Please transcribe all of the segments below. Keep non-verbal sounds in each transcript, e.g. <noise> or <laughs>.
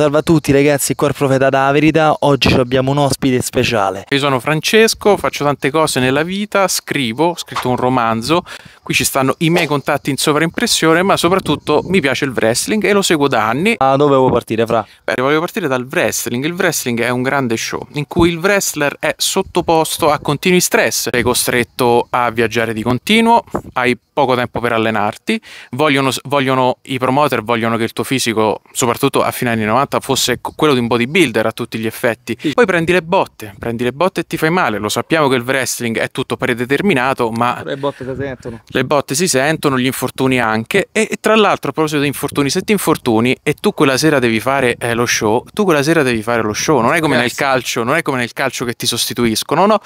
Salve a tutti ragazzi, qua il profeta da Verità, oggi abbiamo un ospite speciale. Io sono Francesco, faccio tante cose nella vita, scrivo, ho scritto un romanzo, qui ci stanno i miei contatti in sovraimpressione, ma soprattutto mi piace il wrestling e lo seguo da anni. Ah, dove vuoi partire Fra? Beh, volevo partire dal wrestling, il wrestling è un grande show in cui il wrestler è sottoposto a continui stress, sei costretto a viaggiare di continuo, hai poco tempo per allenarti, vogliono, vogliono, i promoter vogliono che il tuo fisico, soprattutto a fine anni 90, fosse quello di un bodybuilder a tutti gli effetti. Poi prendi le botte, prendi le botte e ti fai male. Lo sappiamo che il wrestling è tutto predeterminato, ma le botte si sentono. Le botte si sentono, gli infortuni anche. E, e tra l'altro, a proposito di infortuni, se ti infortuni e tu quella sera devi fare eh, lo show, tu quella sera devi fare lo show. Non è come nel calcio, non è come nel calcio che ti sostituiscono, no?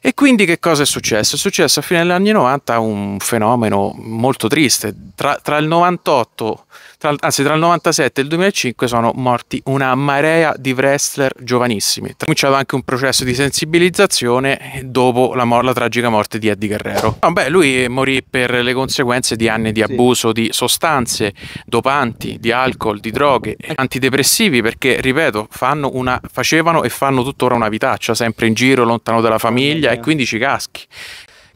E quindi che cosa è successo? È successo a fine degli anni 90 un fenomeno molto triste. Tra, tra il 98, tra, anzi tra il 97 e il 2005 sono morti una marea di wrestler giovanissimi. È cominciato anche un processo di sensibilizzazione dopo la, la tragica morte di Eddie Guerrero. No, ah, beh, lui morì per le conseguenze di anni di abuso di sostanze, dopanti, di alcol, di droghe, ecco. antidepressivi perché, ripeto, una, facevano e fanno tuttora una vitaccia, sempre in giro, lontano dalla famiglia eh, e quindi ci caschi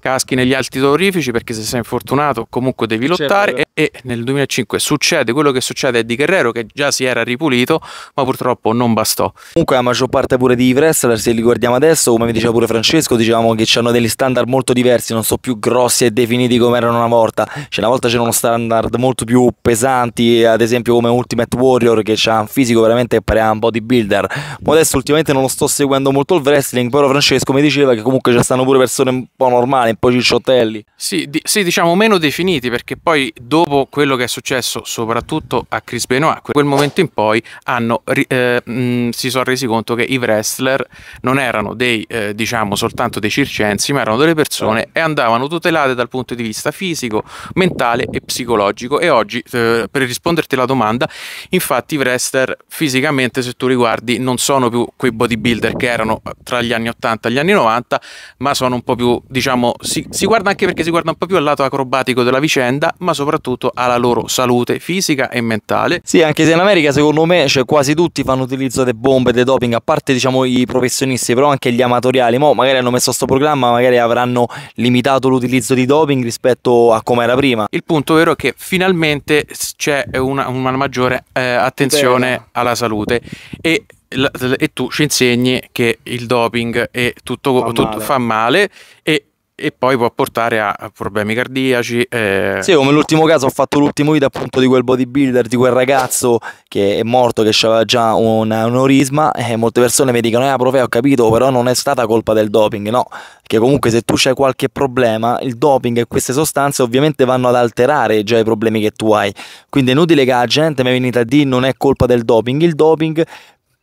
caschi negli alti torrifici perché se sei infortunato comunque devi certo, lottare certo. e, e, nel 2005 succede quello che succede a Di Guerrero che già si era ripulito ma purtroppo non bastò. Comunque la maggior parte pure di wrestler se li guardiamo adesso come diceva pure Francesco dicevamo che hanno degli standard molto diversi non so più grossi e definiti come erano una volta cioè una volta c'erano standard molto più pesanti ad esempio come Ultimate Warrior che ha un fisico veramente pare un bodybuilder ma adesso ultimamente non lo sto seguendo molto il wrestling però Francesco mi diceva che comunque ci stanno pure persone un po' normali e poi Cicciottelli. Sì, di, sì, diciamo meno definiti perché poi dopo quello che è successo soprattutto a Chris Benoit, quel momento in poi hanno, eh, mh, si sono resi conto che i wrestler non erano dei, eh, diciamo, soltanto dei circensi, ma erano delle persone e andavano tutelate dal punto di vista fisico, mentale e psicologico. E oggi, eh, per risponderti alla domanda, infatti i wrestler fisicamente, se tu riguardi, non sono più quei bodybuilder che erano tra gli anni 80 e gli anni 90, ma sono un po' più, diciamo, si, si, guarda anche perché si guarda un po' più al lato acrobatico della vicenda, ma soprattutto alla loro salute fisica e mentale. Sì, anche se in America secondo me cioè, quasi tutti fanno utilizzo delle bombe, dei doping, a parte diciamo i professionisti, però anche gli amatoriali. Mo magari hanno messo questo programma, magari avranno limitato l'utilizzo di doping rispetto a come era prima. Il punto vero è che finalmente c'è una, una maggiore eh, attenzione Bene. alla salute e e tu ci insegni che il doping e tutto fa male, fa male e e poi può portare a problemi cardiaci. Eh... Sì, come l'ultimo caso ho fatto l'ultimo video appunto di quel bodybuilder, di quel ragazzo che è morto, che aveva già un aneurisma e eh, molte persone mi dicono, eh, profe ho capito, però non è stata colpa del doping, no, che comunque se tu c'hai qualche problema, il doping e queste sostanze ovviamente vanno ad alterare già i problemi che tu hai, quindi è inutile che la gente mi venga a dire non è colpa del doping, il doping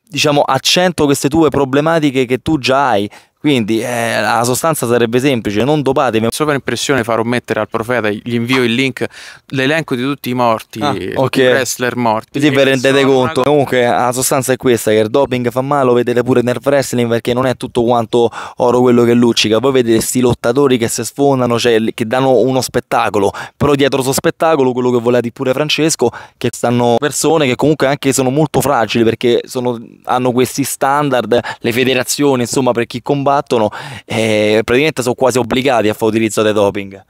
diciamo accento queste tue problematiche che tu già hai quindi eh, la sostanza sarebbe semplice, non dopatevi. Sopra impressione farò mettere al profeta, gli invio il link, l'elenco di tutti i morti, ah, okay. i wrestler morti. Così vi rendete conto. Una... Comunque la sostanza è questa, che il doping fa male, lo vedete pure nel wrestling perché non è tutto quanto oro quello che luccica. Poi vedete questi lottatori che si sfondano, cioè, che danno uno spettacolo, però dietro questo spettacolo, quello che voleva di pure Francesco, che stanno persone che comunque anche sono molto fragili perché sono, hanno questi standard, le federazioni, insomma, per chi combatte combattono, eh, praticamente sono quasi obbligati a fare utilizzo dei doping.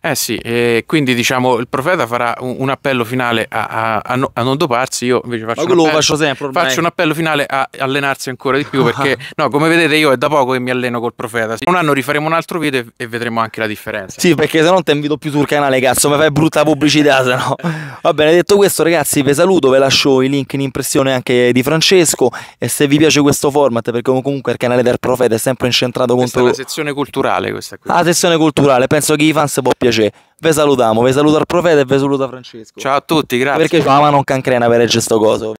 Eh sì, eh, quindi diciamo il profeta farà un, un appello finale a, a, a, no, a, non doparsi, io invece faccio, un appello, faccio, sempre, faccio un appello, finale a allenarsi ancora di più perché <laughs> no, come vedete io è da poco che mi alleno col profeta. Un anno rifaremo un altro video e, e vedremo anche la differenza. Sì, perché se no non ti invito più sul canale, cazzo, mi fai brutta pubblicità, se no. Va bene, detto questo ragazzi, vi saluto, vi lascio i link in impressione anche di Francesco e se vi piace questo format, perché comunque il canale del profeta è sempre incentrato questa contro... la sezione culturale questa qui. La sezione culturale, penso che i fans vos piacere. Ve salutiamo, ve saluto al profeta e ve saluto a Francesco. Ciao a tutti, grazie. Perché ci amano un cancrena per questo coso.